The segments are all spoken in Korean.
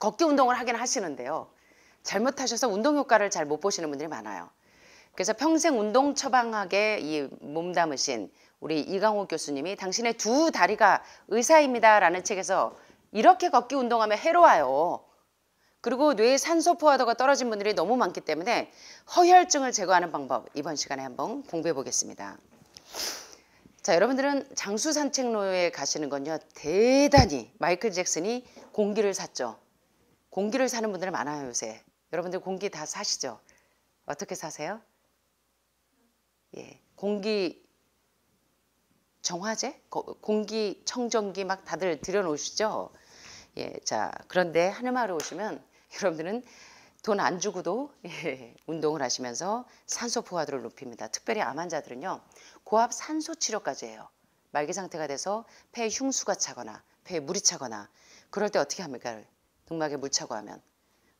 걷기 운동을 하긴 하시는데요. 잘못하셔서 운동 효과를 잘 못 보시는 분들이 많아요. 그래서 평생 운동 처방학에 이 몸담으신 우리 이강호 교수님이 당신의 두 다리가 의사입니다라는 책에서 이렇게 걷기 운동하면 해로워요. 그리고 뇌의 산소 포화도가 떨어진 분들이 너무 많기 때문에 허혈증을 제거하는 방법 이번 시간에 한번 공부해 보겠습니다. 자, 여러분들은 장수 산책로에 가시는 건요. 대단히 마이클 잭슨이 공기를 샀죠. 공기를 사는 분들 많아요, 요새. 여러분들 공기 다 사시죠? 어떻게 사세요? 예. 공기 정화제? 공기 청정기 막 다들 들여놓으시죠? 예. 자, 그런데 한음마루 오시면 여러분들은 돈 안 주고도 예, 운동을 하시면서 산소 포화도를 높입니다. 특별히 암 환자들은요. 고압 산소 치료까지 해요. 말기 상태가 돼서 폐에 흉수가 차거나 폐에 물이 차거나 그럴 때 어떻게 합니까? 등막에물 차고 하면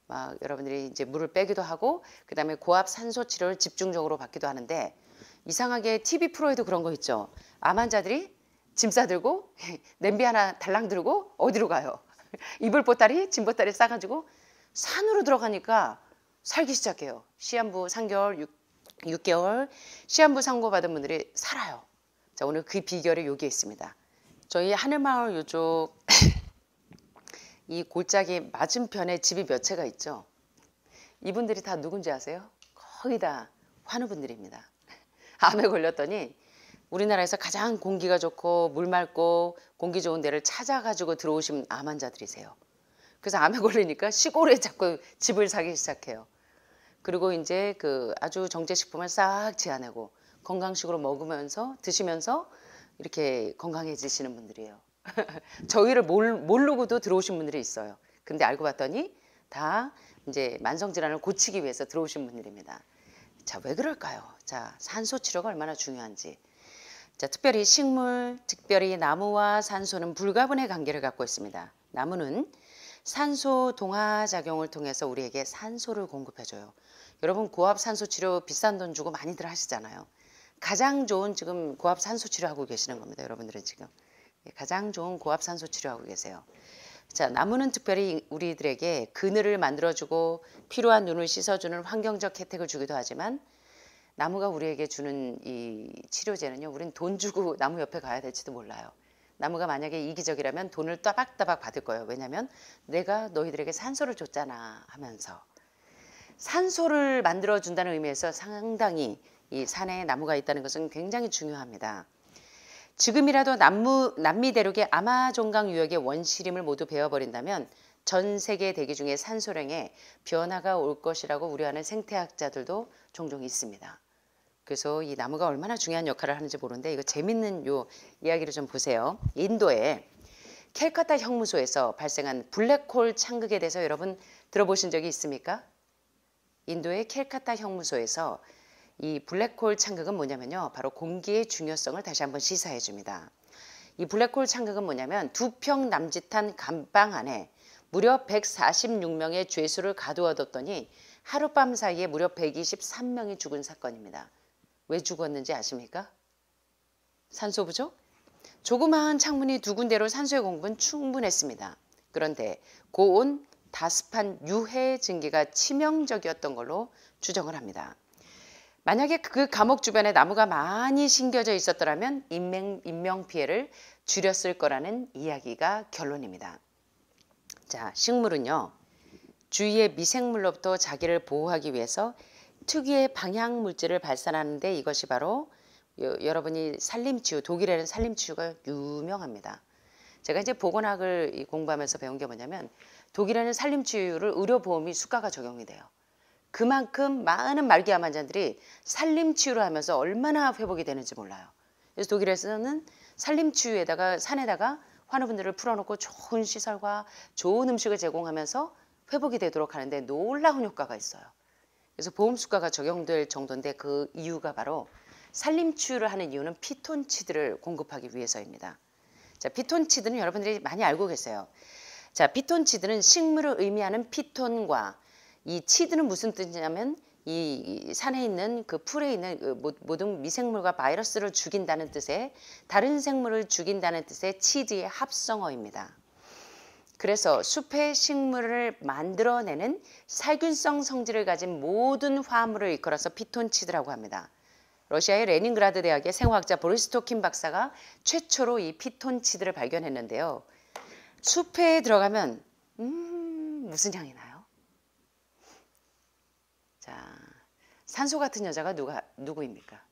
막 여러분들이 이제 물을 빼기도 하고 그다음에 고압 산소 치료를 집중적으로 받기도 하는데 이상하게 TV 프로에도 그런 거 있죠. 암 환자들이 짐 싸들고 냄비 하나 달랑 들고 어디로 가요? 이불 보따리, 짐 보따리 싸가지고 산으로 들어가니까 살기 시작해요. 시한부 3개월, 6, 개월 시한부 상고 받은 분들이 살아요. 자, 오늘 그 비결이 여기 있습니다. 저희 하늘마을 요쪽 이 골짜기 맞은편에 집이 몇 채가 있죠. 이분들이 다 누군지 아세요? 거의 다 환우분들입니다. 암에 걸렸더니 우리나라에서 가장 공기가 좋고 물 맑고 공기 좋은 데를 찾아가지고 들어오신 암 환자들이세요. 그래서 암에 걸리니까 시골에 자꾸 집을 사기 시작해요. 그리고 이제 그 아주 정제식품을 싹 제한하고 건강식으로 먹으면서 드시면서 이렇게 건강해지시는 분들이에요. 저희를 몰, 모르고도 들어오신 분들이 있어요. 근데 알고 봤더니 다 이제 만성 질환을 고치기 위해서 들어오신 분들입니다. 자, 왜 그럴까요? 자, 산소 치료가 얼마나 중요한지. 자, 특별히 식물, 특별히 나무와 산소는 불가분의 관계를 갖고 있습니다. 나무는 산소 동화 작용을 통해서 우리에게 산소를 공급해 줘요. 여러분 고압 산소 치료 비싼 돈 주고 많이들 하시잖아요. 가장 좋은 지금 고압 산소 치료하고 계시는 겁니다. 여러분들은 지금 예, 가장 좋은 고압 산소 치료하고 계세요. 자, 나무는 특별히 우리들에게 그늘을 만들어주고 필요한 눈을 씻어주는 환경적 혜택을 주기도 하지만 나무가 우리에게 주는 이 치료제는요, 우린 돈 주고 나무 옆에 가야 될지도 몰라요. 나무가 만약에 이기적이라면 돈을 따박따박 받을 거예요. 왜냐하면 내가 너희들에게 산소를 줬잖아 하면서 산소를 만들어 준다는 의미에서 상당히 이 산에 나무가 있다는 것은 굉장히 중요합니다. 지금이라도 남무, 남미 대륙의 아마존강 유역의 원시림을 모두 베어버린다면 전 세계 대기 중에 산소량에 변화가 올 것이라고 우려하는 생태학자들도 종종 있습니다. 그래서 이 나무가 얼마나 중요한 역할을 하는지 모르는데 이거 재밌는 요 이야기를 좀 보세요. 인도에캘카타 형무소에서 발생한 블랙홀 창극에 대해서 여러분 들어보신 적이 있습니까? 인도의 캘카타 형무소에서 이 블랙홀 창극은 뭐냐면요. 바로 공기의 중요성을 다시 한번 시사해 줍니다. 이 블랙홀 창극은 뭐냐면 두 평 남짓한 감방 안에 무려 146명의 죄수를 가두어뒀더니 하룻밤 사이에 무려 123명이 죽은 사건입니다. 왜 죽었는지 아십니까? 산소 부족? 조그마한 창문이 두 군데로 산소의 공분 충분했습니다. 그런데 고온 다습한 유해 증기가 치명적이었던 걸로 추정을 합니다. 만약에 그 감옥 주변에 나무가 많이 심겨져 있었더라면 인명, 인명 피해를 줄였을 거라는 이야기가 결론입니다. 자, 식물은요. 주위의 미생물로부터 자기를 보호하기 위해서 특유의 방향 물질을 발산하는데 이것이 바로 요, 여러분이 살림치유 독일에는 살림치유가 유명합니다. 제가 이제 보건학을 공부하면서 배운 게 뭐냐면 독일에는 살림치유를 의료보험이 수가가 적용이 돼요. 그만큼 많은 말기암 환자들이 살림치유를 하면서 얼마나 회복이 되는지 몰라요. 그래서 독일에서는 살림치유에다가 산에다가 환우분들을 풀어놓고 좋은 시설과 좋은 음식을 제공하면서 회복이 되도록 하는데 놀라운 효과가 있어요. 그래서 보험수가가 적용될 정도인데 그 이유가 바로 산림치유를 하는 이유는 피톤치드를 공급하기 위해서입니다. 자, 피톤치드는 여러분들이 많이 알고 계세요. 자, 피톤치드는 식물을 의미하는 피톤과 이 치드는 무슨 뜻이냐면 이 산에 있는 그 풀에 있는 그 모든 미생물과 바이러스를 죽인다는 뜻의 다른 생물을 죽인다는 뜻의 치드의 합성어입니다. 그래서 숲의 식물을 만들어내는 살균성 성질을 가진 모든 화물을 이끌어서 피톤치드라고 합니다. 러시아의 레닌그라드 대학의 생화학자 보리스토킨 박사가 최초로 이 피톤치드를 발견했는데요. 숲에 들어가면 음, 무슨 향이 나요? 자, 산소 같은 여자가 누가 누구입니까?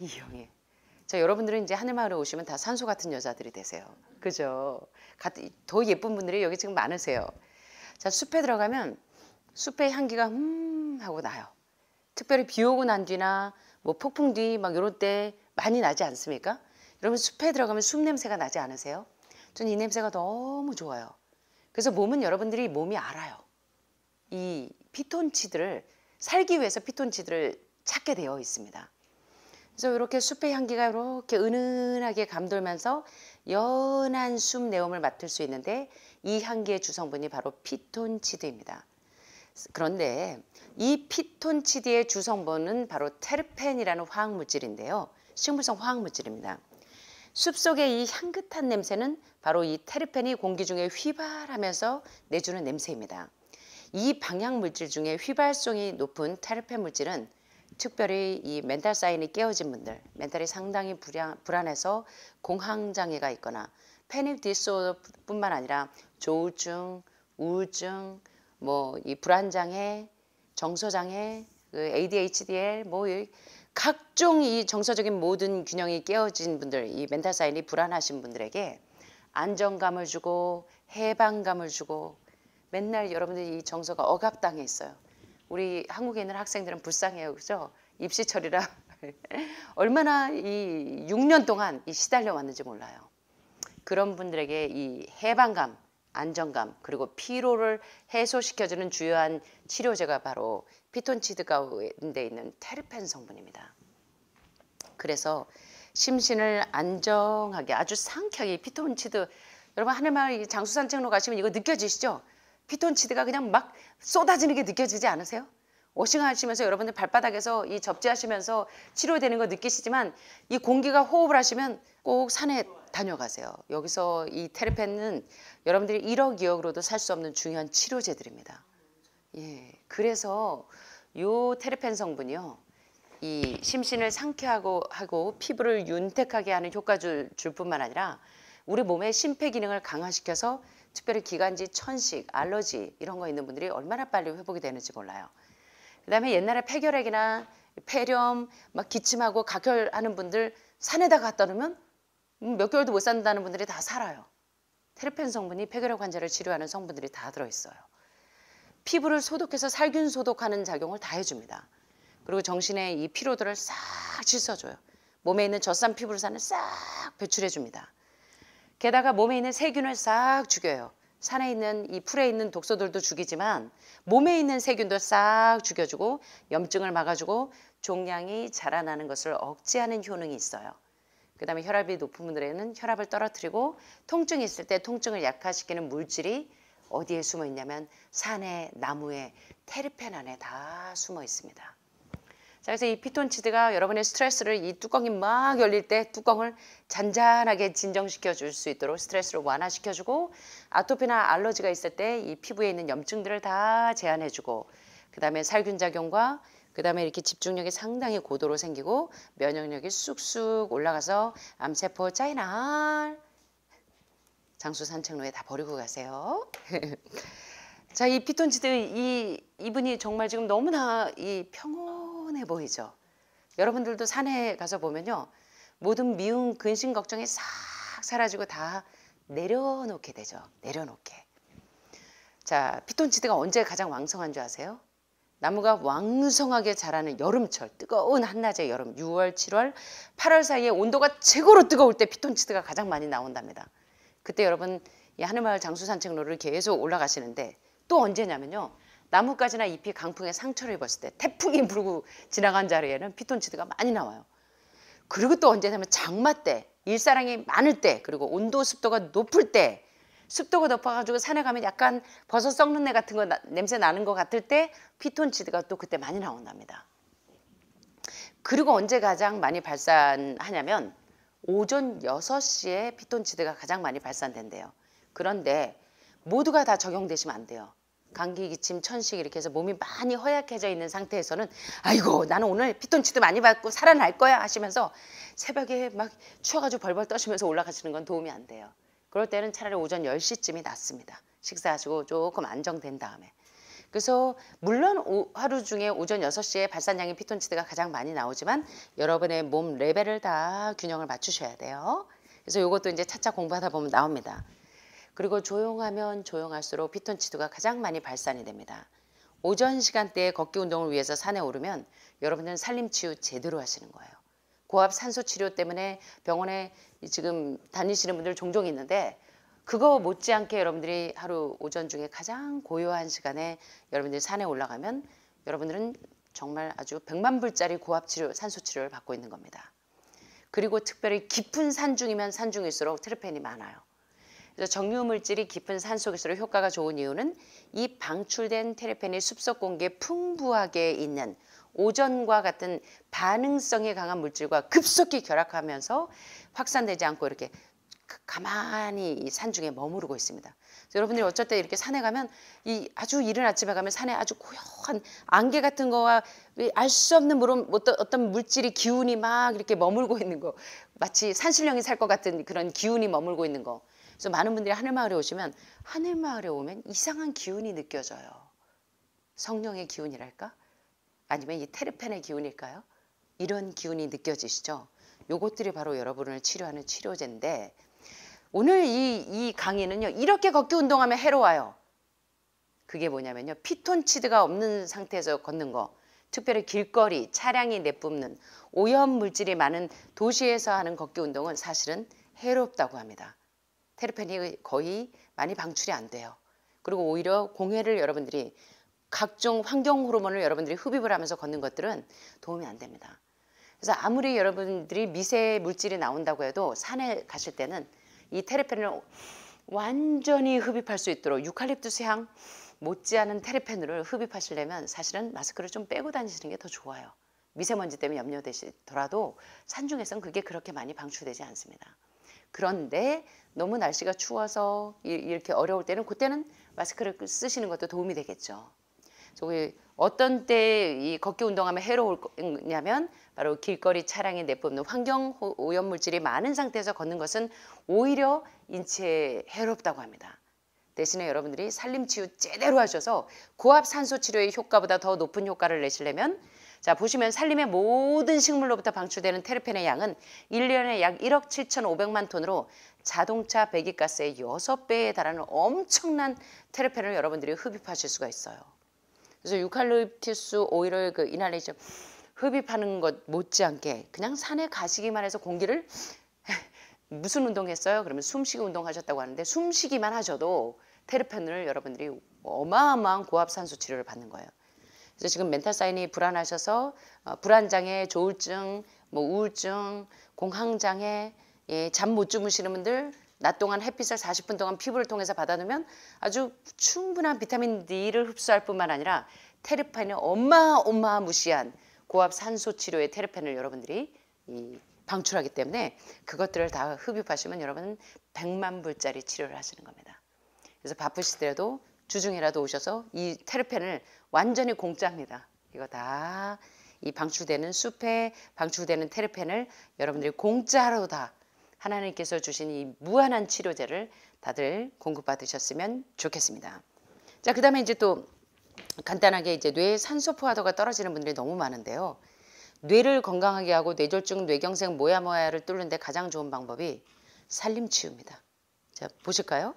이영애. 자, 여러분들은 이제 하늘마을에 오시면 다 산소 같은 여자들이 되세요. 그죠? 더 예쁜 분들이 여기 지금 많으세요. 자, 숲에 들어가면 숲의 향기가 음 하고 나요. 특별히 비 오고 난 뒤나 뭐 폭풍 뒤 막 이런 때 많이 나지 않습니까? 여러분 숲에 들어가면 숲 냄새가 나지 않으세요? 전 이 냄새가 너무 좋아요. 그래서 몸은 여러분들이 몸이 알아요. 이 피톤치드를 살기 위해서 피톤치드를 찾게 되어 있습니다. 그래서 이렇게 숲의 향기가 이렇게 은은하게 감돌면서 연한 숲내용을 맡을 수 있는데 이 향기의 주성분이 바로 피톤치드입니다. 그런데 이 피톤치드의 주성분은 바로 테르펜이라는 화학물질인데요. 식물성 화학물질입니다. 숲속의 이 향긋한 냄새는 바로 이 테르펜이 공기 중에 휘발하면서 내주는 냄새입니다. 이 방향물질 중에 휘발성이 높은 테르펜 물질은 특별히 이 멘탈 사인이 깨어진 분들, 멘탈이 상당히 불안, 불안해서 공황 장애가 있거나 패닉 디소뿐만 아니라 조우증, 우울증, 뭐 이 불안 장애, 정서 장애, 그 a d h d 에뭐 각종 이 정서적인 모든 균형이 깨어진 분들, 이 멘탈 사인이 불안하신 분들에게 안정감을 주고 해방감을 주고 맨날 여러분들이 이 정서가 억압당해 있어요. 우리 한국에 있는 학생들은 불쌍해요. 그죠? 입시철이라 얼마나 이 6년 동안 이 시달려 왔는지 몰라요. 그런 분들에게 이 해방감, 안정감, 그리고 피로를 해소시켜주는 주요한 치료제가 바로 피톤치드 가운데 있는 테르펜 성분입니다. 그래서 심신을 안정하게 아주 상쾌하게 피톤치드 여러분 하늘마을 장수산책로 가시면 이거 느껴지시죠? 피톤치드가 그냥 막 쏟아지는 게 느껴지지 않으세요? 워싱하시면서 여러분들 발바닥에서 이 접지하시면서 치료되는 거 느끼시지만 이 공기가 호흡을 하시면 꼭 산에 다녀가세요. 여기서 이 테르펜은 여러분들이 1억 2억으로도 살 수 없는 중요한 치료제들입니다. 예, 그래서 요 테르펜 성분이요. 이 심신을 상쾌하고 하고 피부를 윤택하게 하는 효과줄 뿐만 아니라 우리 몸의 심폐 기능을 강화시켜서 특별히 기관지, 천식, 알러지 이런 거 있는 분들이 얼마나 빨리 회복이 되는지 몰라요. 그다음에 옛날에 폐결핵이나 폐렴, 막 기침하고 각혈하는 분들 산에다 갖다 놓으면 음, 몇 개월도 못 산다는 분들이 다 살아요. 테르펜 성분이 폐결핵 환자를 치료하는 성분들이 다 들어있어요. 피부를 소독해서 살균 소독하는 작용을 다 해줍니다. 그리고 정신의 이 피로도를 싹 씻어줘요. 몸에 있는 젖산 피부를 산을 싹 배출해줍니다. 게다가 몸에 있는 세균을 싹 죽여요. 산에 있는 이 풀에 있는 독소들도 죽이지만 몸에 있는 세균도 싹 죽여주고 염증을 막아주고 종양이 자라나는 것을 억제하는 효능이 있어요. 그 다음에 혈압이 높은 분들에는 혈압을 떨어뜨리고 통증이 있을 때 통증을 약화시키는 물질이 어디에 숨어 있냐면 산에, 나무에, 테르펜 안에 다 숨어 있습니다. 자, 그래서 이 피톤치드가 여러분의 스트레스를 이 뚜껑이 막 열릴 때 뚜껑을 잔잔하게 진정시켜 줄 수 있도록 스트레스를 완화시켜 주고 아토피나 알러지가 있을 때 이 피부에 있는 염증들을 다 제한해 주고 그다음에 살균 작용과 그다음에 이렇게 집중력이 상당히 고도로 생기고 면역력이 쑥쑥 올라가서 암세포 짜이나 장수 산책로에 다 버리고 가세요. 자, 이 피톤치드 이 이분이 정말 지금 너무나 이 평온 시원해 보이죠. 여러분들도 산에 가서 보면요. 모든 미운 근심, 걱정이 싹 사라지고 다 내려놓게 되죠. 내려놓게. 자, 피톤치드가 언제 가장 왕성한 줄 아세요? 나무가 왕성하게 자라는 여름철, 뜨거운 한낮의 여름, 6월, 7월, 8월 사이에 온도가 최고로 뜨거울 때 피톤치드가 가장 많이 나온답니다. 그때 여러분 이 하늘마을 장수 산책로를 계속 올라가시는데 또 언제냐면요. 나뭇가지나 잎이 강풍에 상처를 입었을 때 태풍이 불고 지나간 자리에는 피톤치드가 많이 나와요. 그리고 또 언제냐면 장마 때 일사량이 많을 때 그리고 온도 습도가 높을 때 습도가 높아가지고 산에 가면 약간 버섯 썩는 내 같은 거 나, 냄새 나는 것 같을 때 피톤치드가 또 그때 많이 나온답니다. 그리고 언제 가장 많이 발산하냐면 오전 6시에 피톤치드가 가장 많이 발산된대요. 그런데 모두가 다 적용되시면 안 돼요. 감기, 기침, 천식 이렇게 해서 몸이 많이 허약해져 있는 상태에서는 아이고 나는 오늘 피톤치드 많이 받고 살아날 거야 하시면서 새벽에 막 추워가지고 벌벌 떠시면서 올라가시는 건 도움이 안 돼요. 그럴 때는 차라리 오전 10시쯤이 낫습니다. 식사하시고 조금 안정된 다음에. 그래서 물론 오, 하루 중에 오전 6시에 발산량인 피톤치드가 가장 많이 나오지만 여러분의 몸 레벨을 다 균형을 맞추셔야 돼요. 그래서 이것도 이제 차차 공부하다 보면 나옵니다. 그리고 조용하면 조용할수록 피톤치드가 가장 많이 발산이 됩니다. 오전 시간대에 걷기 운동을 위해서 산에 오르면 여러분은 산림치유 제대로 하시는 거예요. 고압 산소 치료 때문에 병원에 지금 다니시는 분들 종종 있는데 그거 못지않게 여러분들이 하루 오전 중에 가장 고요한 시간에 여러분들이 산에 올라가면 여러분들은 정말 아주 백만 불짜리 고압 치료 산소 치료를 받고 있는 겁니다. 그리고 특별히 깊은 산중이면 산중일수록 트레펜이 많아요. 그래서 정유물질이 깊은 산속에서록 효과가 좋은 이유는 이 방출된 테레펜이 숲속 공기에 풍부하게 있는 오전과 같은 반응성이 강한 물질과 급속히 결합하면서 확산되지 않고 이렇게 그 가만히 산 중에 머무르고 있습니다. 여러분들이 어쩔 때 이렇게 산에 가면 이 아주 이른 아침에 가면 산에 아주 고요한 안개 같은 거와 알 수 없는 물은 뭐 어떤, 어떤 물질이 기운이 막 이렇게 머물고 있는 거 마치 산신령이 살 것 같은 그런 기운이 머물고 있는 거 그래서 많은 분들이 하늘마을에 오시면 하늘마을에 오면 이상한 기운이 느껴져요. 성령의 기운이랄까? 아니면 이 테르펜의 기운일까요? 이런 기운이 느껴지시죠? 요것들이 바로 여러분을 치료하는 치료제인데 오늘 이, 이 강의는요. 이렇게 걷기 운동하면 해로워요. 그게 뭐냐면요. 피톤치드가 없는 상태에서 걷는 거. 특별히 길거리, 차량이 내뿜는 오염 물질이 많은 도시에서 하는 걷기 운동은 사실은 해롭다고 합니다. 테르펜이 거의 많이 방출이 안 돼요. 그리고 오히려 공해를 여러분들이 각종 환경 호르몬을 여러분들이 흡입을 하면서 걷는 것들은 도움이 안 됩니다. 그래서 아무리 여러분들이 미세 물질이 나온다고 해도 산에 가실 때는 이 테르펜을 완전히 흡입할 수 있도록 유칼립투스 향 못지않은 테르펜을 흡입하시려면 사실은 마스크를 좀 빼고 다니시는 게 더 좋아요. 미세먼지 때문에 염려되시더라도 산중에서는 그게 그렇게 많이 방출되지 않습니다. 그런데 너무 날씨가 추워서 이렇게 어려울 때는 그때는 마스크를 쓰시는 것도 도움이 되겠죠. 저기 어떤 때 이 걷기 운동하면 해로우냐면 바로 길거리 차량에 내뿜는 환경 오염 물질이 많은 상태에서 걷는 것은 오히려 인체에 해롭다고 합니다. 대신에 여러분들이 살림 치유 제대로 하셔서 고압 산소 치료의 효과보다 더 높은 효과를 내시려면 자 보시면 산림의 모든 식물로부터 방출되는 테르펜의 양은 1년에 약 1억 7,500만 톤으로 자동차 배기가스의 6배에 달하는 엄청난 테르펜을 여러분들이 흡입하실 수가 있어요. 그래서 유칼립투스 오일을 그이날레이션 흡입하는 것 못지않게 그냥 산에 가시기만 해서 공기를 무슨 운동했어요? 그러면 숨쉬기 운동하셨다고 하는데 숨쉬기만 하셔도 테르펜을 여러분들이 어마어마한 고압산소 치료를 받는 거예요. 그래서 지금 멘탈 사인이 불안하셔서 어, 불안장애, 조울증, 뭐 우울증, 공황장애, 예, 잠못 주무시는 분들 낮 동안 햇빛을 40분 동안 피부를 통해서 받아놓으면 아주 충분한 비타민 D를 흡수할 뿐만 아니라 테르펜의 엄마엄마 무시한 고압 산소 치료의 테르펜을 여러분들이 이 방출하기 때문에 그것들을 다 흡입하시면 여러분은 100만 불짜리 치료를 하시는 겁니다. 그래서 바쁘시더라도 주중에라도 오셔서 이 테르펜을 완전히 공짜입니다. 이거 다 이 방출되는 숲에 방출되는 테르펜을 여러분들이 공짜로 다 하나님께서 주신 이 무한한 치료제를 다들 공급받으셨으면 좋겠습니다. 자, 그 다음에 이제 또 간단하게 이제 뇌 산소 포화도가 떨어지는 분들이 너무 많은데요. 뇌를 건강하게 하고 뇌졸중, 뇌경색 모야모야를 뚫는데 가장 좋은 방법이 살림 치유입니다. 자, 보실까요?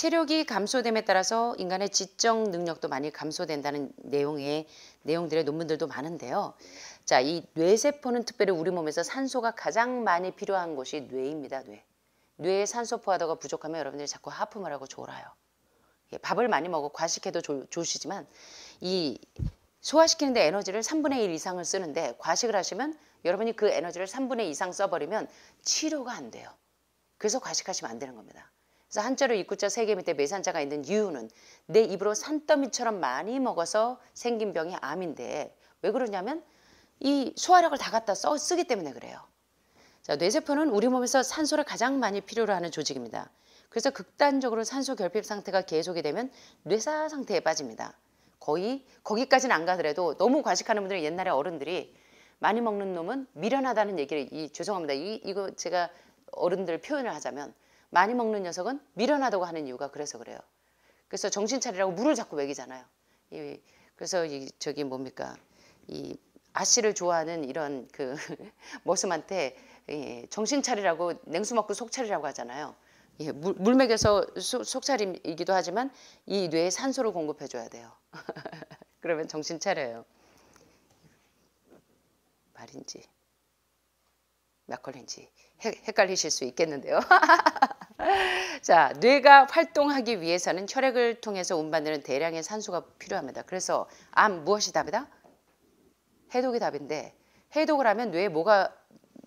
체력이 감소됨에 따라서 인간의 지적 능력도 많이 감소된다는 내용의 내용들의 논문들도 많은데요. 자, 이 뇌세포는 특별히 우리 몸에서 산소가 가장 많이 필요한 곳이 뇌입니다. 뇌. 뇌에 산소 포화도가 부족하면 여러분들이 자꾸 하품을 하고 졸아요. 예, 밥을 많이 먹고 과식해도 좋으시지만이 소화시키는데 에너지를 3분의 1 이상을 쓰는데 과식을 하시면 여러분이 그 에너지를 3분의 2 이상 써버리면 치료가 안 돼요. 그래서 과식하시면 안 되는 겁니다. 그래서 한자로 입구자 세개 밑에 매산자가 있는 이유는 내 입으로 산더미처럼 많이 먹어서 생긴 병이 암인데 왜 그러냐면 이 소화력을 다 갖다 써 쓰기 때문에 그래요. 자, 뇌세포는 우리 몸에서 산소를 가장 많이 필요로 하는 조직입니다. 그래서 극단적으로 산소 결핍 상태가 계속이 되면 뇌사 상태에 빠집니다. 거의 거기까지는 안 가더라도 너무 과식하는 분들은 옛날에 어른들이 많이 먹는 놈은 미련하다는 얘기를 이 죄송합니다. 이 이거 제가 어른들 표현을 하자면 많이 먹는 녀석은 미련하다고 하는 이유가 그래서 그래요. 그래서 정신 차리라고 물을 자꾸 먹이잖아요. 이, 그래서 이, 저기 뭡니까 이 아씨를 좋아하는 이런 그 머슴한테 예, 정신 차리라고 냉수 먹고 속 차리라고 하잖아요. 예, 물, 물 먹여서 속 차림이기도 하지만 이 뇌에 산소를 공급해 줘야 돼요. 그러면 정신 차려요. 말인지 막걸리인지 헷갈리실 수 있겠는데요. 자, 뇌가 활동하기 위해서는 혈액을 통해서 운반되는 대량의 산소가 필요합니다. 그래서 암 무엇이 답이다? 해독이 답인데 해독을 하면 뇌에 뭐가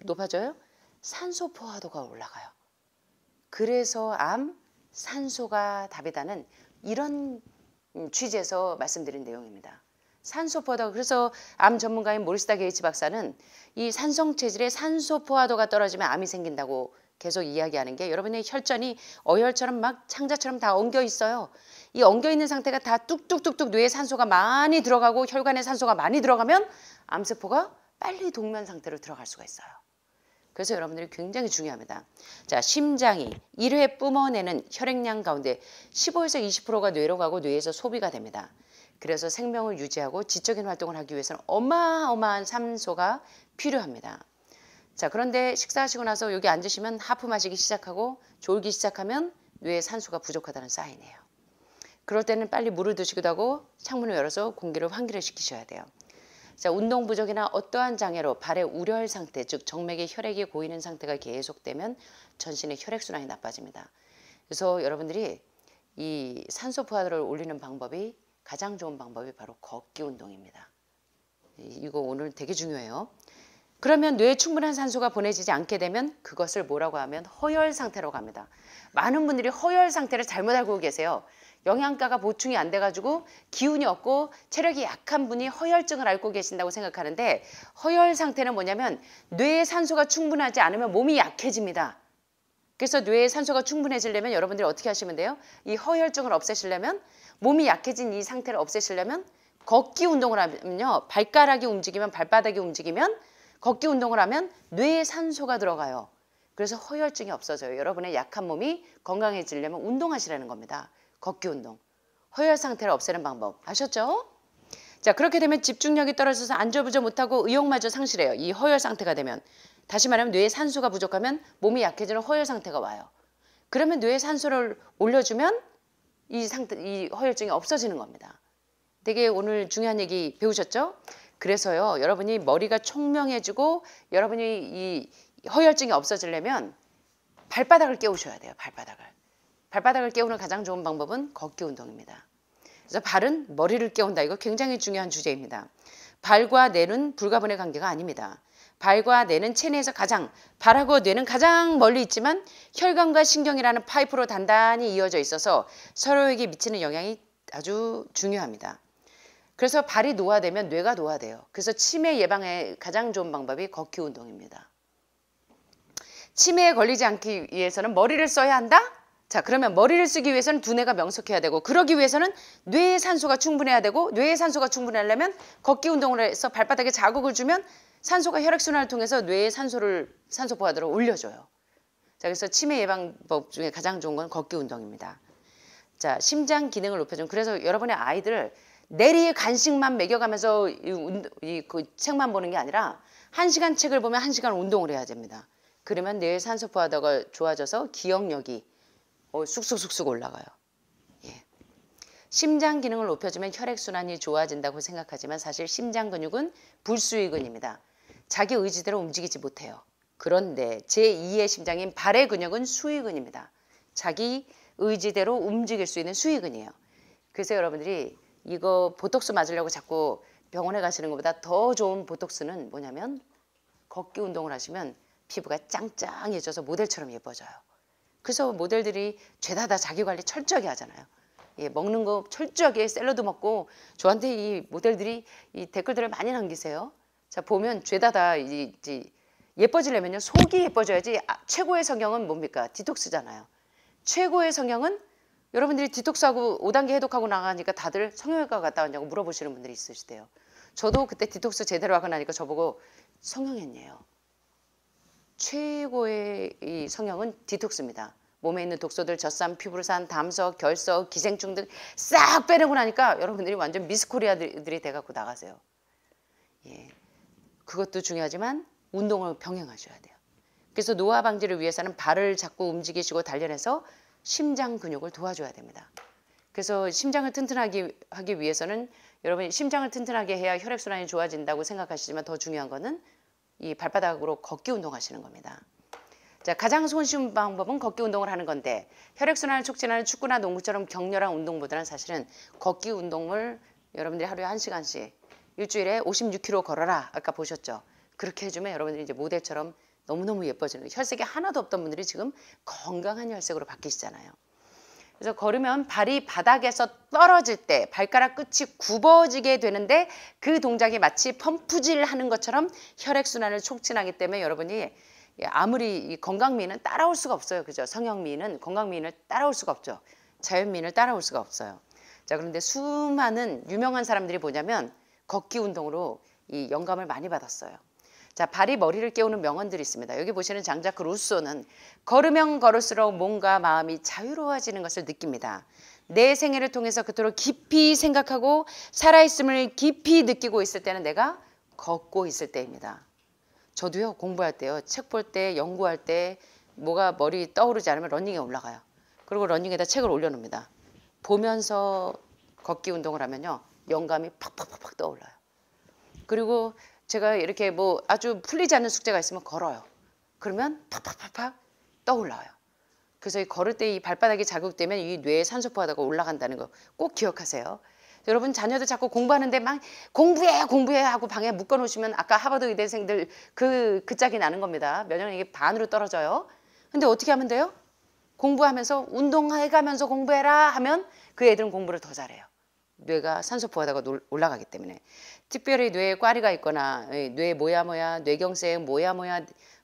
높아져요? 산소 포화도가 올라가요. 그래서 암, 산소가 답이다는 이런 음, 취지에서 말씀드린 내용입니다. 산소 포화도 그래서 암 전문가인 모리스다 게이츠 박사는 이 산성 체질의 산소 포화도가 떨어지면 암이 생긴다고 계속 이야기하는 게 여러분의 혈전이 어혈처럼 막 창자처럼 다 엉겨 있어요. 이 엉겨 있는 상태가 다 뚝뚝뚝뚝 뇌에 산소가 많이 들어가고 혈관에 산소가 많이 들어가면 암세포가 빨리 동면 상태로 들어갈 수가 있어요. 그래서 여러분들이 굉장히 중요합니다. 자, 심장이 1회 뿜어내는 혈액량 가운데 15에서 20%가 뇌로 가고 뇌에서 소비가 됩니다. 그래서 생명을 유지하고 지적인 활동을 하기 위해서는 어마어마한 산소가 필요합니다. 자, 그런데 식사하시고 나서 여기 앉으시면 하프 마시기 시작하고 졸기 시작하면 뇌에 산소가 부족하다는 사인이에요. 그럴 때는 빨리 물을 드시기도 하고 창문을 열어서 공기를 환기를 시키셔야 돼요. 자, 운동 부족이나 어떠한 장애로 발의 우려할 상태, 즉 정맥의 혈액이 고이는 상태가 계속되면 전신의 혈액순환이 나빠집니다. 그래서 여러분들이 이 산소 포화를 올리는 방법이 가장 좋은 방법이 바로 걷기 운동입니다. 이거 오늘 되게 중요해요. 그러면 뇌에 충분한 산소가 보내지지 않게 되면 그것을 뭐라고 하면 허혈 상태라고 합니다. 많은 분들이 허혈 상태를 잘못 알고 계세요. 영양가가 보충이 안 돼가지고 기운이 없고 체력이 약한 분이 허혈증을 앓고 계신다고 생각하는데 허혈 상태는 뭐냐면 뇌에 산소가 충분하지 않으면 몸이 약해집니다. 그래서 뇌에 산소가 충분해지려면 여러분들이 어떻게 하시면 돼요? 이 허혈증을 없애시려면 몸이 약해진 이 상태를 없애시려면 걷기 운동을 하면요. 발가락이 움직이면 발바닥이 움직이면 걷기 운동을 하면 뇌에 산소가 들어가요. 그래서 허혈증이 없어져요. 여러분의 약한 몸이 건강해지려면 운동하시라는 겁니다. 걷기 운동. 허혈 상태를 없애는 방법. 아셨죠? 자, 그렇게 되면 집중력이 떨어져서 안절부절 못하고 의욕마저 상실해요. 이 허혈 상태가 되면. 다시 말하면 뇌에 산소가 부족하면 몸이 약해지는 허혈 상태가 와요. 그러면 뇌에 산소를 올려주면 이 상태, 이 허혈증이 없어지는 겁니다. 되게 오늘 중요한 얘기 배우셨죠? 그래서요, 여러분이 머리가 총명해지고 여러분이 이 허혈증이 없어지려면 발바닥을 깨우셔야 돼요. 발바닥을. 발바닥을 깨우는 가장 좋은 방법은 걷기 운동입니다. 그래서 발은 머리를 깨운다. 이거 굉장히 중요한 주제입니다. 발과 뇌는 불가분의 관계가 아닙니다. 발과 뇌는 체내에서 가장 발하고 뇌는 가장 멀리 있지만 혈관과 신경이라는 파이프로 단단히 이어져 있어서 서로에게 미치는 영향이 아주 중요합니다. 그래서 발이 노화되면 뇌가 노화돼요. 그래서 치매 예방에 가장 좋은 방법이 걷기 운동입니다. 치매에 걸리지 않기 위해서는 머리를 써야 한다? 자, 그러면 머리를 쓰기 위해서는 두뇌가 명석해야 되고, 그러기 위해서는 뇌의 산소가 충분해야 되고, 뇌의 산소가 충분하려면 걷기 운동을 해서 발바닥에 자극을 주면 산소가 혈액순환을 통해서 뇌의 산소를, 산소 포화도를 올려줘요. 자, 그래서 치매 예방법 중에 가장 좋은 건 걷기 운동입니다. 자, 심장 기능을 높여준, 주 그래서 여러분의 아이들 내리의 간식만 먹여가면서 이, 운동, 이, 그 책만 보는 게 아니라 한 시간 책을 보면 한 시간 운동을 해야 됩니다. 그러면 뇌 산소 포화도가 좋아져서 기억력이 어, 쑥쑥쑥쑥 올라가요. 예. 심장 기능을 높여주면 혈액순환이 좋아진다고 생각하지만 사실 심장 근육은 불수의근입니다. 자기 의지대로 움직이지 못해요. 그런데 제2의 심장인 발의 근육은 수의근입니다. 자기 의지대로 움직일 수 있는 수의근이에요. 그래서 여러분들이 이거 보톡스 맞으려고 자꾸 병원에 가시는 것보다 더 좋은 보톡스는 뭐냐면 걷기 운동을 하시면 피부가 짱짱해져서 모델처럼 예뻐져요. 그래서 모델들이 죄다 다 자기 관리 철저하게 하잖아요. 예, 먹는 거 철저하게 샐러드 먹고 저한테 이 모델들이 이 댓글들을 많이 남기세요. 자 보면 죄다 다 이, 이 예뻐지려면요 속이 예뻐져야지 아, 최고의 성형은 뭡니까 디톡스잖아요. 최고의 성형은 여러분들이 디톡스하고 5단계 해독하고 나가니까 다들 성형외과 갔다 왔냐고 물어보시는 분들이 있으시대요. 저도 그때 디톡스 제대로 하고 나니까 저보고 성형했네요. 최고의 이 성형은 디톡스입니다. 몸에 있는 독소들, 젖산, 피부를산, 담석, 결석, 기생충 등 싹 빼내고 나니까 여러분들이 완전 미스코리아들이 돼갖고 나가세요. 예. 그것도 중요하지만 운동을 병행하셔야 돼요. 그래서 노화 방지를 위해서는 발을 자꾸 움직이시고 단련해서 심장 근육을 도와줘야 됩니다. 그래서 심장을 튼튼하게 하기 위해서는 여러분 이 심장을 튼튼하게 해야 혈액순환이 좋아진다고 생각하시지만 더 중요한 거는 이 발바닥으로 걷기 운동하시는 겁니다. 자, 가장 손쉬운 방법은 걷기 운동을 하는 건데 혈액순환을 촉진하는 축구나 농구처럼 격렬한 운동보다는 사실은 걷기 운동을 여러분들이 하루에 한시간씩 일주일에 56km 걸어라 아까 보셨죠? 그렇게 해주면 여러분들이 이제 모델처럼 너무너무 예뻐지는 거예요. 혈색이 하나도 없던 분들이 지금 건강한 혈색으로 바뀌시잖아요. 그래서 걸으면 발이 바닥에서 떨어질 때 발가락 끝이 굽어지게 되는데 그 동작이 마치 펌프질 하는 것처럼 혈액순환을 촉진하기 때문에 여러분이 예, 아무리 건강미는 따라올 수가 없어요. 그죠? 성형미는 건강미인을 따라올 수가 없죠. 자연미인을 따라올 수가 없어요. 자, 그런데 수많은 유명한 사람들이 뭐냐면 걷기 운동으로 이 영감을 많이 받았어요. 자, 발이 머리를 깨우는 명언들이 있습니다. 여기 보시는 장자크 루소는 걸으면 걸을수록 몸과 마음이 자유로워지는 것을 느낍니다. 내 생애를 통해서 그토록 깊이 생각하고 살아있음을 깊이 느끼고 있을 때는 내가 걷고 있을 때입니다. 저도요, 공부할 때요, 책 볼 때, 연구할 때 뭐가 머리 떠오르지 않으면 런닝에 올라가요. 그리고 런닝에다 책을 올려놓습니다. 보면서 걷기 운동을 하면요, 영감이 팍팍팍팍 떠올라요. 그리고 제가 이렇게 뭐 아주 풀리지 않는 숙제가 있으면 걸어요. 그러면 팍팍팍팍 떠올라요. 그래서 이 걸을 때 이 발바닥이 자극되면 이 뇌의 산소포화도가 올라간다는 거 꼭 기억하세요. 여러분 자녀들 자꾸 공부하는데 막 공부해 공부해 하고 방에 묶어 놓으시면 아까 하버드 의대생들 그, 그 짝이 나는 겁니다. 면역력이 반으로 떨어져요. 근데 어떻게 하면 돼요? 공부하면서 운동해 가면서 공부해라 하면 그 애들은 공부를 더 잘해요. 뇌가 산소 포화도가 올라가기 때문에 특별히 뇌에 꽈리가 있거나 뇌 뭐야 뭐야 뇌경색 뭐야 뭐야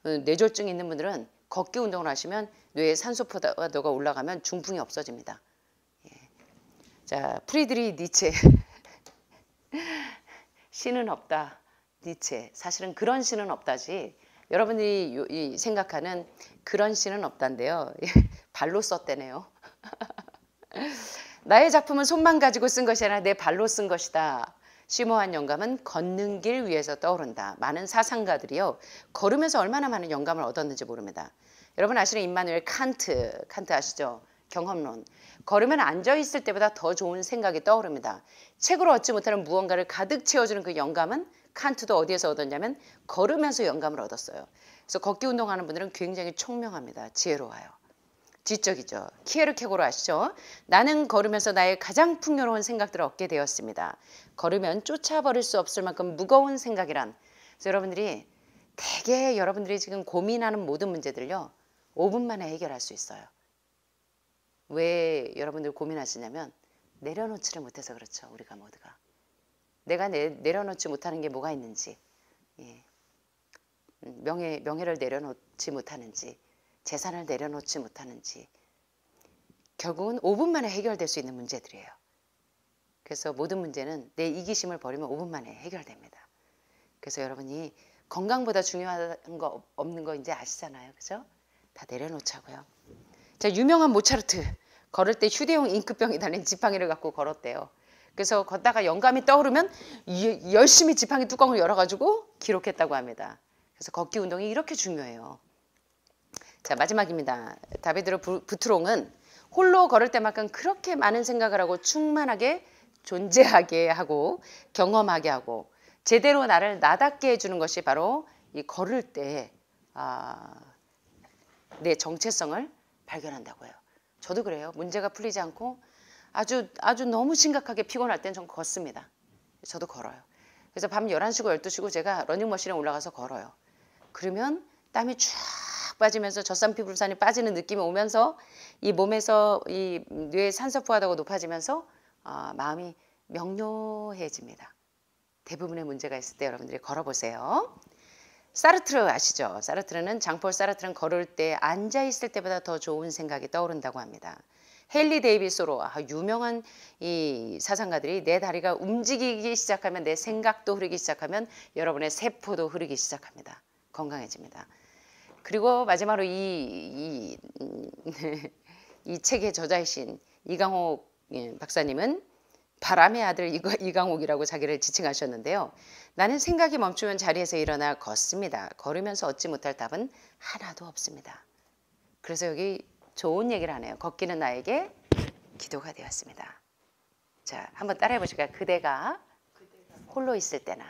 어, 뇌졸중이 있는 분들은 걷기 운동을 하시면 뇌의 산소 포화도가 올라가면 중풍이 없어집니다. 예. 자 프리드리 니체 신은 없다 니체 사실은 그런 신은 없다지 여러분들이 생각하는 그런 신은 없단데요 발로 썼대네요. 나의 작품은 손만 가지고 쓴 것이 아니라 내 발로 쓴 것이다. 심오한 영감은 걷는 길 위에서 떠오른다. 많은 사상가들이요. 걸으면서 얼마나 많은 영감을 얻었는지 모릅니다. 여러분 아시는 임마누엘 칸트, 칸트 아시죠? 경험론. 걸으면 앉아 있을 때보다 더 좋은 생각이 떠오릅니다. 책으로 얻지 못하는 무언가를 가득 채워주는 그 영감은 칸트도 어디에서 얻었냐면 걸으면서 영감을 얻었어요. 그래서 걷기 운동하는 분들은 굉장히 총명합니다. 지혜로워요. 지적이죠. 키에르케고르 아시죠? 나는 걸으면서 나의 가장 풍요로운 생각들을 얻게 되었습니다. 걸으면 쫓아버릴 수 없을 만큼 무거운 생각이란. 그래서 여러분들이 대개 여러분들이 지금 고민하는 모든 문제들요. 5분 만에 해결할 수 있어요. 왜 여러분들 고민하시냐면 내려놓지를 못해서 그렇죠. 우리가 모두가. 내가 내, 내려놓지 못하는 게 뭐가 있는지. 예. 음, 명예, 명예를 내려놓지 못하는지. 재산을 내려놓지 못하는지 결국은 5분 만에 해결될 수 있는 문제들이에요. 그래서 모든 문제는 내 이기심을 버리면 5분 만에 해결됩니다. 그래서 여러분이 건강보다 중요한 거 없는 거 이제 아시잖아요. 그죠? 다 내려놓자고요. 자, 유명한 모차르트. 걸을 때 휴대용 잉크병이 달린 지팡이를 갖고 걸었대요. 그래서 걷다가 영감이 떠오르면 열심히 지팡이 뚜껑을 열어가지고 기록했다고 합니다. 그래서 걷기 운동이 이렇게 중요해요. 자 마지막입니다. 다비드로 부, 트롱은 홀로 걸을 때만큼 그렇게 많은 생각을 하고 충만하게 존재하게 하고 경험하게 하고 제대로 나를 나답게 해주는 것이 바로 이 걸을 때내 아, 정체성을 발견한다고 해요. 저도 그래요. 문제가 풀리지 않고 아주 아주 너무 심각하게 피곤할 땐좀 걷습니다. 저도 걸어요. 그래서 밤 11시고 12시고 제가 러닝머신에 올라가서 걸어요. 그러면 땀이 쫙 빠지면서 젖산피부산이 빠지는 느낌이 오면서 이 몸에서 이 뇌의 산소포화도가 높아지면서 어, 마음이 명료해집니다. 대부분의 문제가 있을 때 여러분들이 걸어보세요. 사르트르 아시죠? 사르트르는 장폴 사르트르는 걸을 때 앉아 있을 때보다 더 좋은 생각이 떠오른다고 합니다. 헨리 데이비스로 아, 유명한 이 사상가들이 내 다리가 움직이기 시작하면 내 생각도 흐르기 시작하면 여러분의 세포도 흐르기 시작합니다. 건강해집니다. 그리고 마지막으로 이, 이, 음, 이 책의 저자이신 이강옥 예, 박사님은 바람의 아들 이강옥이라고 자기를 지칭하셨는데요. 나는 생각이 멈추면 자리에서 일어나 걷습니다. 걸으면서 얻지 못할 답은 하나도 없습니다. 그래서 여기 좋은 얘기를 하네요. 걷기는 나에게 기도가 되었습니다. 자, 한번 따라해 보실까요? 그대가 홀로 있을 때나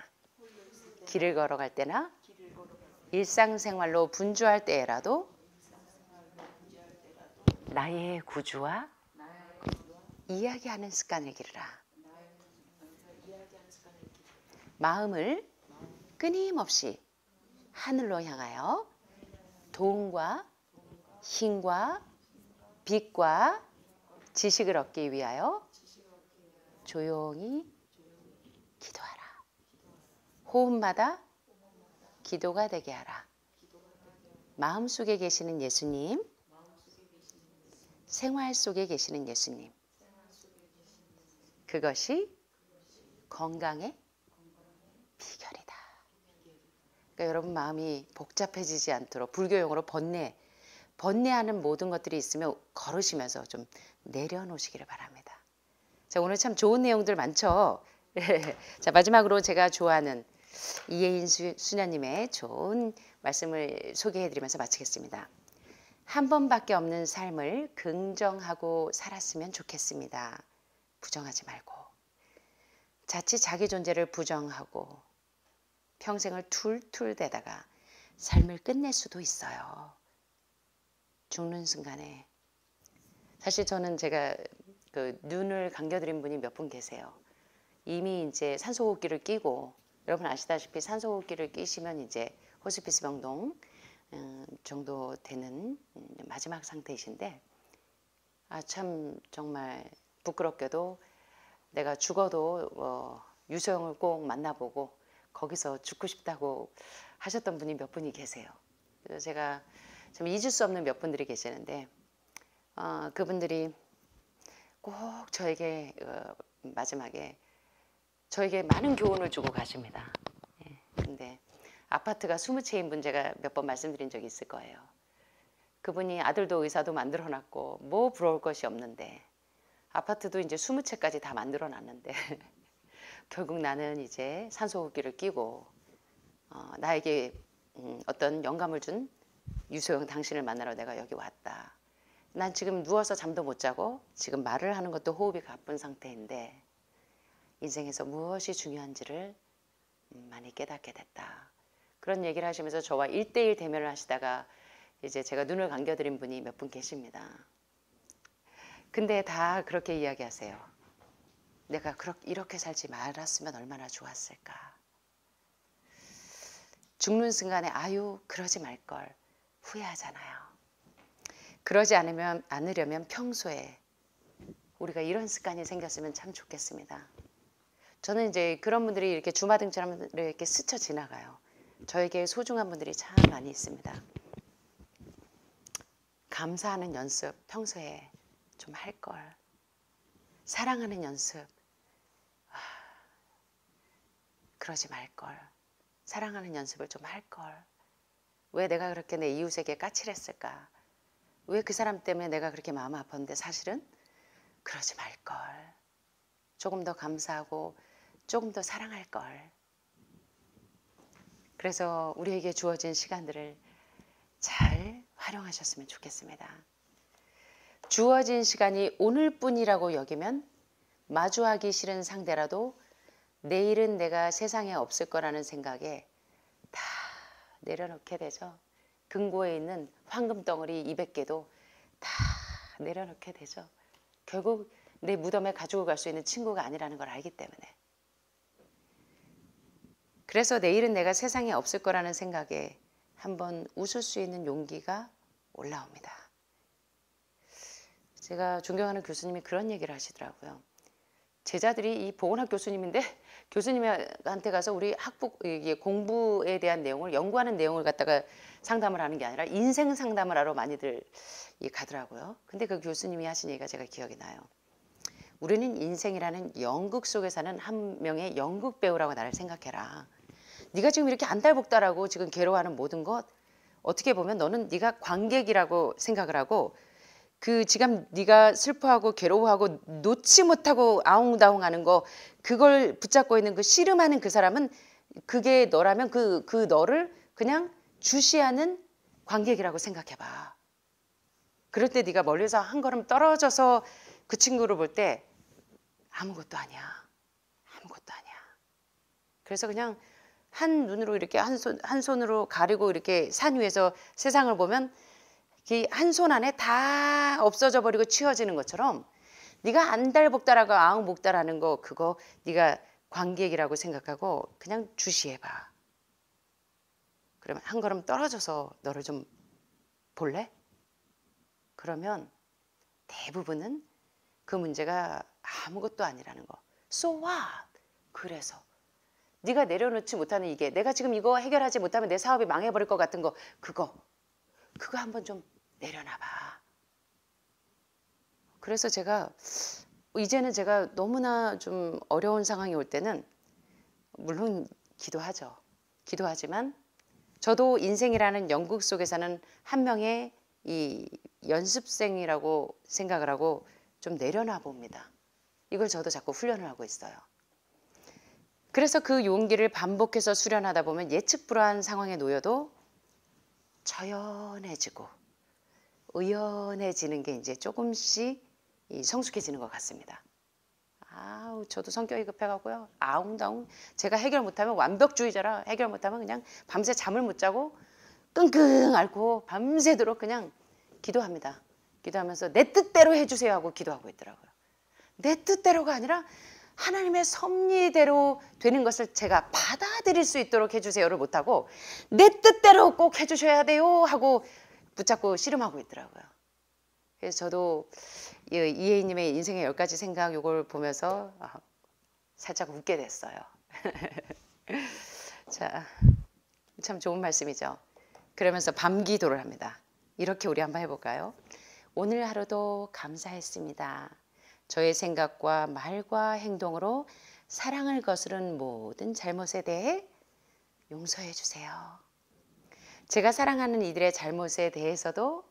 길을 걸어갈 때나 일상생활로 분주할 때라도 에 나의 구주와 이야기하는 습관을 기르라. 마음을 끊임없이 하늘로 향하여 돈과 힘과 빛과 지식을 얻기 위하여 조용히 기도하라. 호흡마다 기도가 되게 하라. 마음속에 계시는 예수님, 생활 속에 계시는 예수님. 그것이 건강의 비결이다. 그러니까 여러분 마음이 복잡해지지 않도록 불교용으로 번뇌, 번뇌하는 모든 것들이 있으면 걸으시면서 좀 내려놓으시기를 바랍니다. 자, 오늘 참 좋은 내용들 많죠? 자, 마지막으로 제가 좋아하는 이혜인 수, 수녀님의 좋은 말씀을 소개해드리면서 마치겠습니다. 한 번밖에 없는 삶을 긍정하고 살았으면 좋겠습니다. 부정하지 말고 자칫 자기 존재를 부정하고 평생을 툴툴대다가 삶을 끝낼 수도 있어요. 죽는 순간에 사실 저는 제가 그 눈을 감겨드린 분이 몇 분 계세요. 이미 이제 산소호흡기를 끼고 여러분 아시다시피 산소호흡기를 끼시면 이제 호스피스 병동 어, 정도 되는 음, 마지막 상태이신데 아 참 정말 부끄럽게도 내가 죽어도 어, 유소영을 꼭 만나보고 거기서 죽고 싶다고 하셨던 분이 몇 분이 계세요. 그래서 제가 참 잊을 수 없는 몇 분들이 계시는데 어, 그분들이 꼭 저에게 어, 마지막에 저에게 많은 교훈을 주고 가십니다. 예. 근데 아파트가 20채인 분 제가 몇 번 말씀드린 적이 있을 거예요. 그분이 아들도 의사도 만들어놨고 뭐 부러울 것이 없는데 아파트도 이제 20채까지 다 만들어놨는데 결국 나는 이제 산소호흡기를 끼고 어, 나에게 음, 어떤 영감을 준 유소영 당신을 만나러 내가 여기 왔다. 난 지금 누워서 잠도 못 자고 지금 말을 하는 것도 호흡이 가쁜 상태인데 인생에서 무엇이 중요한지를 음, 많이 깨닫게 됐다. 그런 얘기를 하시면서 저와 일대일 대면을 하시다가 이제 제가 눈을 감겨드린 분이 몇 분 계십니다. 근데 다 그렇게 이야기하세요. 내가 그렇게, 이렇게 살지 말았으면 얼마나 좋았을까. 죽는 순간에 아유 그러지 말 걸 후회하잖아요. 그러지 않으면 않으려면 평소에 우리가 이런 습관이 생겼으면 참 좋겠습니다. 저는 이제 그런 분들이 이렇게 주마등처럼 이렇게 스쳐 지나가요. 저에게 소중한 분들이 참 많이 있습니다. 감사하는 연습 평소에 좀 할 걸. 사랑하는 연습. 아, 그러지 말 걸. 사랑하는 연습을 좀 할 걸. 왜 내가 그렇게 내 이웃에게 까칠했을까? 왜 그 사람 때문에 내가 그렇게 마음 아팠는데 사실은 그러지 말 걸. 조금 더 감사하고 조금 더 사랑할 걸. 그래서 우리에게 주어진 시간들을 잘 활용하셨으면 좋겠습니다. 주어진 시간이 오늘뿐이라고 여기면 마주하기 싫은 상대라도 내일은 내가 세상에 없을 거라는 생각에 다 내려놓게 되죠. 금고에 있는 황금 덩어리 200개도 다 내려놓게 되죠. 결국 내 무덤에 가지고 갈 수 있는 친구가 아니라는 걸 알기 때문에. 그래서 내일은 내가 세상에 없을 거라는 생각에 한 번 웃을 수 있는 용기가 올라옵니다. 제가 존경하는 교수님이 그런 얘기를 하시더라고요. 제자들이 이 보건학 교수님인데 교수님한테 가서 우리 학부 공부에 대한 내용을 연구하는 내용을 갖다가 상담을 하는 게 아니라 인생 상담을 하러 많이들 가더라고요. 근데 그 교수님이 하신 얘기가 제가 기억이 나요. 우리는 인생이라는 연극 속에 사는 한 명의 연극 배우라고 나를 생각해라. 네가 지금 이렇게 안달복달하고 지금 괴로워하는 모든 것 어떻게 보면 너는 네가 관객이라고 생각을 하고 그 지금 네가 슬퍼하고 괴로워하고 놓지 못하고 아웅다웅하는 거 그걸 붙잡고 있는 그 씨름하는 그 사람은 그게 너라면 그그 그 너를 그냥 주시하는 관객이라고 생각해봐. 그럴 때 네가 멀리서 한 걸음 떨어져서 그 친구를 볼 때 아무것도 아니야. 아무것도 아니야. 그래서 그냥 한 눈으로 이렇게 한 손 한 손으로 가리고 이렇게 산 위에서 세상을 보면 한 손 안에 다 없어져 버리고 치워지는 것처럼 네가 안달복달하고 아웅복달하는 거 그거 네가 관객이라고 생각하고 그냥 주시해봐. 그러면 한 걸음 떨어져서 너를 좀 볼래? 그러면 대부분은 그 문제가 아무것도 아니라는 거. So what? 그래서 네가 내려놓지 못하는 이게 내가 지금 이거 해결하지 못하면 내 사업이 망해버릴 것 같은 거 그거 그거 한번 좀 내려놔봐. 그래서 제가 이제는 제가 너무나 좀 어려운 상황이 올 때는 물론 기도하죠. 기도하지만 저도 인생이라는 연극 속에서는 한 명의 이 연습생이라고 생각을 하고 좀 내려놔 봅니다. 이걸 저도 자꾸 훈련을 하고 있어요. 그래서 그 용기를 반복해서 수련하다 보면 예측 불허한 상황에 놓여도 저연해지고 의연해지는 게 이제 조금씩 성숙해지는 것 같습니다. 아우 저도 성격이 급해가고요. 아웅다웅 제가 해결 못하면 완벽주의자라 해결 못하면 그냥 밤새 잠을 못 자고 끙끙 앓고 밤새도록 그냥 기도합니다. 기도하면서 내 뜻대로 해주세요 하고 기도하고 있더라고요. 내 뜻대로가 아니라 하나님의 섭리대로 되는 것을 제가 받아들일 수 있도록 해주세요를 못하고 내 뜻대로 꼭 해주셔야 돼요 하고 붙잡고 씨름하고 있더라고요. 그래서 저도 이혜인님의 인생의 열 가지 생각 이걸 보면서 아, 살짝 웃게 됐어요. 자, 참 좋은 말씀이죠. 그러면서 밤기도를 합니다. 이렇게 우리 한번 해볼까요? 오늘 하루도 감사했습니다. 저의 생각과 말과 행동으로 사랑을 거스른 모든 잘못에 대해 용서해 주세요. 제가 사랑하는 이들의 잘못에 대해서도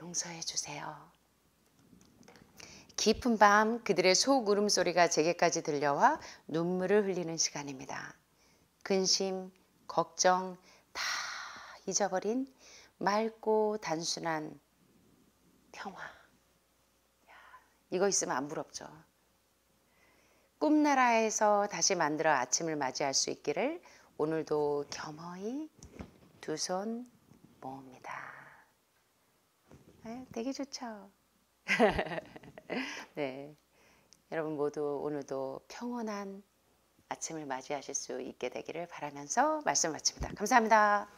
용서해 주세요. 깊은 밤 그들의 속 울음소리가 제게까지 들려와 눈물을 흘리는 시간입니다. 근심, 걱정 다 잊어버린 맑고 단순한 평화. 이거 있으면 안 부럽죠. 꿈나라에서 다시 만들어 아침을 맞이할 수 있기를 오늘도 겸허히 두 손 모읍니다. 네, 되게 좋죠. 네. 여러분 모두 오늘도 평온한 아침을 맞이하실 수 있게 되기를 바라면서 말씀 마칩니다. 감사합니다.